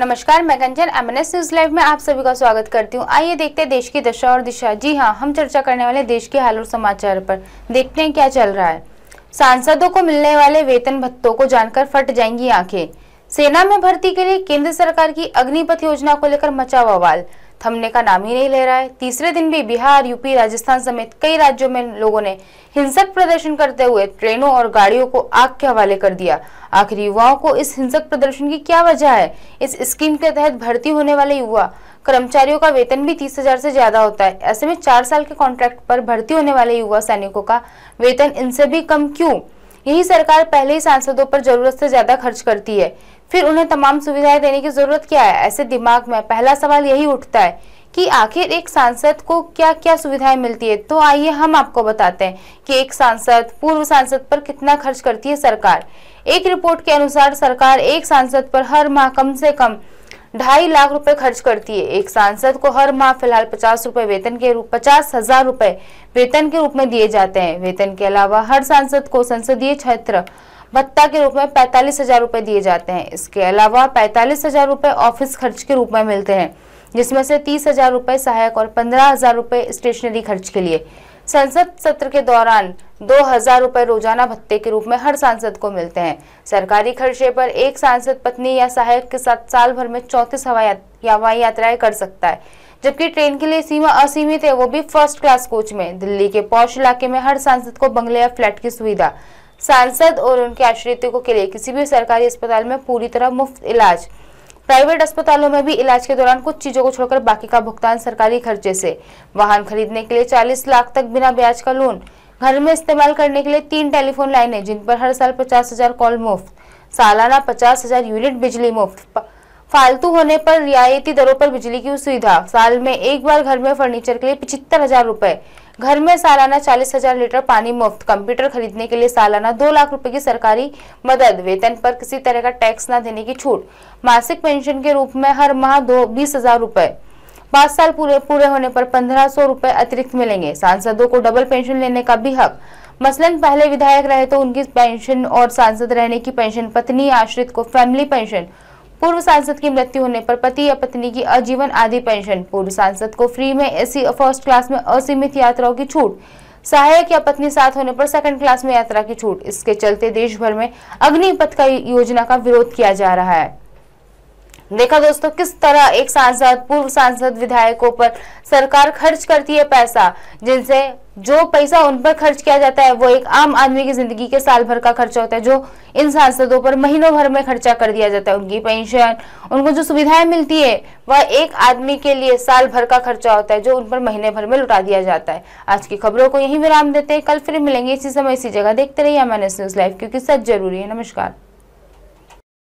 नमस्कार मैं गंजन एस न्यूज लाइव में आप सभी का स्वागत करती हूँ आइए देखते हैं देश की दशा और दिशा जी हाँ हम चर्चा करने वाले देश के हाल और समाचार पर देखते हैं क्या चल रहा है सांसदों को मिलने वाले वेतन भत्तों को जानकर फट जाएंगी आंखें सेना में भर्ती के लिए केंद्र सरकार की अग्निपथ योजना को लेकर मचा बवाल थमने का नाम ही नहीं ले रहा है तीसरे दिन भी बिहार यूपी राजस्थान समेत कई राज्यों में लोगों ने हिंसक प्रदर्शन करते हुए ट्रेनों और गाड़ियों को आग के हवाले कर दिया आखिर युवाओं को इस हिंसक प्रदर्शन की क्या वजह है इस स्कीम के तहत भर्ती होने वाले युवा कर्मचारियों का वेतन भी तीस हजार से ज्यादा होता है ऐसे में चार साल के कॉन्ट्रैक्ट पर भर्ती होने वाले युवा सैनिकों का वेतन इनसे भी कम क्यों यही सरकार पहले ही सांसदों पर जरूरत से ज्यादा खर्च करती है फिर उन्हें तमाम सुविधाएं देने की जरूरत क्या है ऐसे दिमाग में पहला सवाल यही उठता है कि आखिर एक सांसद को क्या क्या सुविधाएं मिलती है तो आइए हम आपको बताते हैं कि एक सांसद पूर्व सांसद पर कितना खर्च करती है सरकार एक रिपोर्ट के अनुसार सरकार एक सांसद पर हर माह कम से कम ढाई लाख रुपए खर्च करती है एक सांसद को हर माह फिलहाल पचास रुपए वेतन के रूप पचास हजार रुपए वेतन के रूप में दिए जाते हैं वेतन के अलावा हर सांसद को संसदीय क्षेत्र भत्ता के रूप में पैंतालीस हजार रूपए दिए जाते हैं इसके अलावा पैंतालीस हजार रूपए ऑफिस खर्च के रूप में मिलते हैं जिसमें से तीस हजार रूपए सहायक और पंद्रह हजार रूपए स्टेशनरी खर्च के लिए संसद सत्र के दौरान दो हजार रूपए रोजाना भत्ते के रूप में हर सांसद को मिलते हैं सरकारी खर्चे पर एक सांसद पत्नी या सहायक के साथ साल भर में चौतीस हवाई यात्राएं कर सकता है जबकि ट्रेन के लिए सीमा असीमित है वो भी फर्स्ट क्लास कोच में दिल्ली के पौष इलाके में हर सांसद को बंगले या फ्लैट की सुविधा सांसद और उनके आश्रितों के लिए किसी भी सरकारी अस्पताल में पूरी तरह मुफ्त इलाज प्राइवेट अस्पतालों में भी इलाज के दौरान कुछ चीजों को छोड़कर बाकी का भुगतान सरकारी खर्चे से वाहन खरीदने के लिए 40 लाख तक बिना ब्याज का लोन घर में इस्तेमाल करने के लिए तीन टेलीफोन लाइनें जिन पर हर साल पचास हजार कॉल मुफ्त सालाना पचास हजार यूनिट बिजली मुफ्त फालतू होने पर रियायती दरों पर बिजली की सुविधा साल में एक बार घर में फर्नीचर के लिए पिछहत्तर हजार रुपए घर में सालाना चालीस हजार लीटर पानी मुफ्त कंप्यूटर खरीदने के लिए सालाना दो लाख रुपए की सरकारी मदद वेतन पर किसी तरह का टैक्स न देने की छूट मासिक पेंशन के रूप में हर माह दो बीस हजार रूपए पांच साल पूरे पूरे होने पर पंद्रह सौ रूपए अतिरिक्त मिलेंगे सांसदों को डबल पेंशन लेने का भी हक मसलन पहले विधायक रहे तो उनकी पेंशन और सांसद रहने की पेंशन पत्नी आश्रित को फैमिली पेंशन पूर्व सांसद की मृत्यु होने पर पति या पत्नी की आजीवन आदि पेंशन पूर्व सांसद को फ्री में एसी फर्स्ट क्लास में असीमित यात्राओं की छूट सहायक या पत्नी साथ होने पर सेकंड क्लास में यात्रा की छूट इसके चलते देश भर में अग्निपथ का योजना का विरोध किया जा रहा है देखा दोस्तों किस तरह एक सांसद पूर्व सांसद विधायकों पर सरकार खर्च करती है पैसा जिनसे जो पैसा उन पर खर्च किया जाता है वो एक आम आदमी की जिंदगी के साल भर का खर्चा होता है जो इन सांसदों पर महीनों भर में खर्चा कर दिया जाता है उनकी पेंशन उनको जो सुविधाएं मिलती है वह एक आदमी के लिए साल भर का खर्चा होता है जो उन पर महीने भर में लुटा दिया जाता है आज की खबरों को यही विराम देते हैं कल फिर मिलेंगे इसी समय इसी जगह देखते रहिए हमारे न्यूज लाइव क्योंकि सच जरूरी है नमस्कार